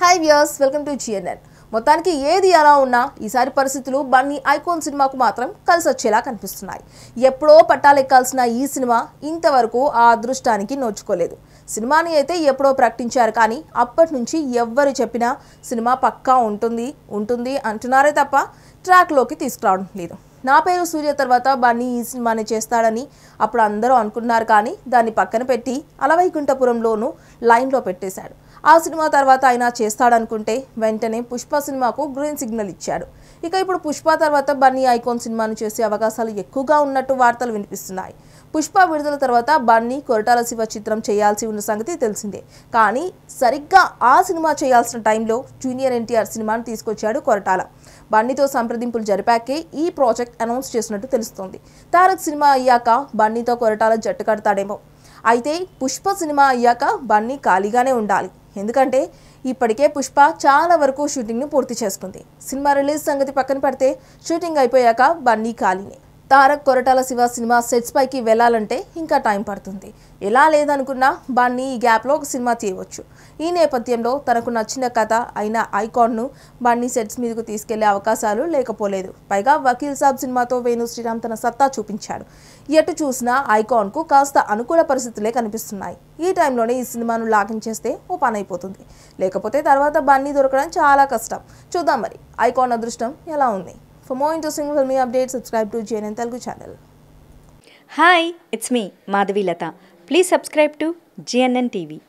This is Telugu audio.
hi views welcome to GNN మొత్తానికి ఏది ఎలా ఉన్నా ఈసారి పరిస్థితులు బన్నీ ఐకోన్ సినిమాకు మాత్రం కలిసి వచ్చేలా కనిపిస్తున్నాయి ఎప్పుడో పట్టాలెక్కాల్సిన ఈ సినిమా ఇంతవరకు ఆ అదృష్టానికి నోచుకోలేదు సినిమాని అయితే ఎప్పుడో ప్రకటించారు కానీ అప్పటి నుంచి ఎవ్వరు చెప్పినా సినిమా పక్కా ఉంటుంది ఉంటుంది అంటున్నారే తప్ప ట్రాక్లోకి తీసుకురావడం లేదు నా పేరు సూర్య తర్వాత బన్నీ ఈ సినిమాని చేస్తాడని అప్పుడు అందరూ అనుకున్నారు కానీ దాన్ని పక్కన పెట్టి అలవైకుంఠపురంలోనూ లైన్లో పెట్టేశాడు ఆ సినిమా తర్వాత ఆయన చేస్తాడనుకుంటే వెంటనే పుష్ప సినిమాకు గ్రీన్ సిగ్నల్ ఇచ్చాడు ఇక ఇప్పుడు పుష్ప తర్వాత బన్నీ ఐకాన్ సినిమాను చేసే అవకాశాలు ఎక్కువగా ఉన్నట్టు వార్తలు వినిపిస్తున్నాయి పుష్ప విడుదల తర్వాత బన్నీ కొరటాల శివ చిత్రం చేయాల్సి ఉన్న సంగతి తెలిసిందే కానీ సరిగ్గా ఆ సినిమా చేయాల్సిన టైంలో జూనియర్ ఎన్టీఆర్ సినిమాను తీసుకొచ్చాడు కొరటాల బన్నీతో సంప్రదింపులు జరిపాకే ఈ ప్రాజెక్ట్ అనౌన్స్ చేసినట్టు తెలుస్తోంది తారక్ సినిమా అయ్యాక బన్నీతో కొరటాల జట్టు కడతాడేమో అయితే పుష్ప సినిమా అయ్యాక బన్నీ ఖాళీగానే ఉండాలి ఎందుకంటే ఇప్పటికే పుష్ప చాలా వరకు షూటింగ్ను పూర్తి చేసుకుంది సినిమా రిలీజ్ సంగతి పక్కన పడితే షూటింగ్ అయిపోయాక బన్నీ ఖాళీనే తారక్ కొరటాల శివ సినిమా సెట్స్ పైకి వెళ్ళాలంటే ఇంకా టైం పడుతుంది ఎలా లేదనుకున్నా బాన్ని ఈ గ్యాప్లో ఒక సినిమా తీయవచ్చు ఈ నేపథ్యంలో తనకు నచ్చిన కథ అయిన ఐకాన్ను బాన్ని సెట్స్ మీదకు తీసుకెళ్లే అవకాశాలు లేకపోలేదు పైగా వకీల్ సాబ్ సినిమాతో వేణు శ్రీరామ్ తన సత్తా చూపించాడు ఎటు చూసినా ఐకాన్కు కాస్త అనుకూల పరిస్థితులే కనిపిస్తున్నాయి ఈ టైంలోనే ఈ సినిమాను లాగిన్ చేస్తే ఓ పని అయిపోతుంది లేకపోతే తర్వాత బాన్ని దొరకడం చాలా కష్టం చూద్దాం మరి ఐకాన్ అదృష్టం ఎలా ఉంది for more interesting filmy update subscribe to GNN Telugu channel hi it's me Madhavilatha please subscribe to GNN TV